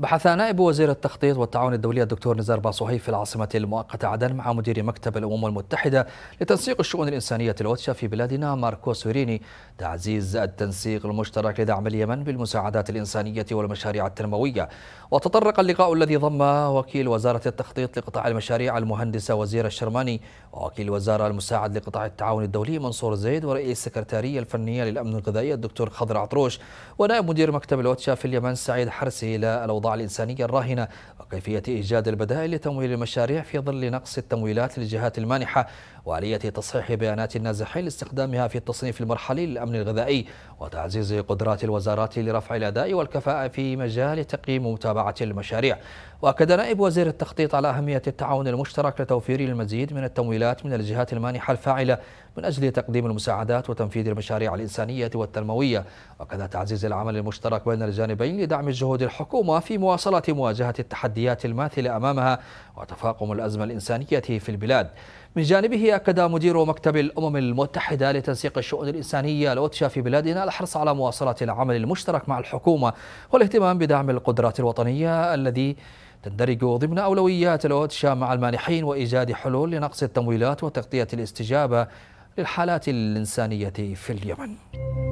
بحث نائب وزير التخطيط والتعاون الدولي الدكتور نزار باصوهي في العاصمة المؤقتة عدن مع مدير مكتب الأمم المتحدة لتنسيق الشؤون الإنسانية الوتشة في بلادنا ماركو سوريني تعزيز التنسيق المشترك لدعم اليمن بالمساعدات الإنسانية والمشاريع التنموية وتطرق اللقاء الذي ضم وكيل وزارة التخطيط لقطاع المشاريع المهندسة وزير الشرماني ووكيل الوزارة المساعد لقطاع التعاون الدولي منصور زيد ورئيس السكرتارية الفنية للأمن الغذائي الدكتور خضر عطروش ونائب مدير مكتب الوتشة في اليمن سعيد حرسي إلى الأوضاع الإنسانية الراهنة وكيفية إيجاد البدائل لتمويل المشاريع في ظل نقص التمويلات للجهات المانحة وآلية تصحيح بيانات النازحين لاستخدامها في التصنيف المرحلي للأمن الغذائي وتعزيز قدرات الوزارات لرفع الأداء والكفاءة في مجال تقييم ومتابعة المشاريع وأكد نائب وزير التخطيط على أهمية التعاون المشترك لتوفير المزيد من التمويلات من الجهات المانحة الفاعلة من أجل تقديم المساعدات وتنفيذ المشاريع الإنسانية والتنموية وكذا تعزيز العمل المشترك بين الجانبين لدعم جهود الحكومة في في مواصلة مواجهة التحديات الماثلة أمامها وتفاقم الأزمة الإنسانية في البلاد من جانبه أكد مدير مكتب الأمم المتحدة لتنسيق الشؤون الإنسانية لوتشا في بلادنا الحرص على مواصلة العمل المشترك مع الحكومة والاهتمام بدعم القدرات الوطنية الذي تندرج ضمن أولويات الأوتشا مع المانحين وإيجاد حلول لنقص التمويلات وتغطية الاستجابة للحالات الإنسانية في اليمن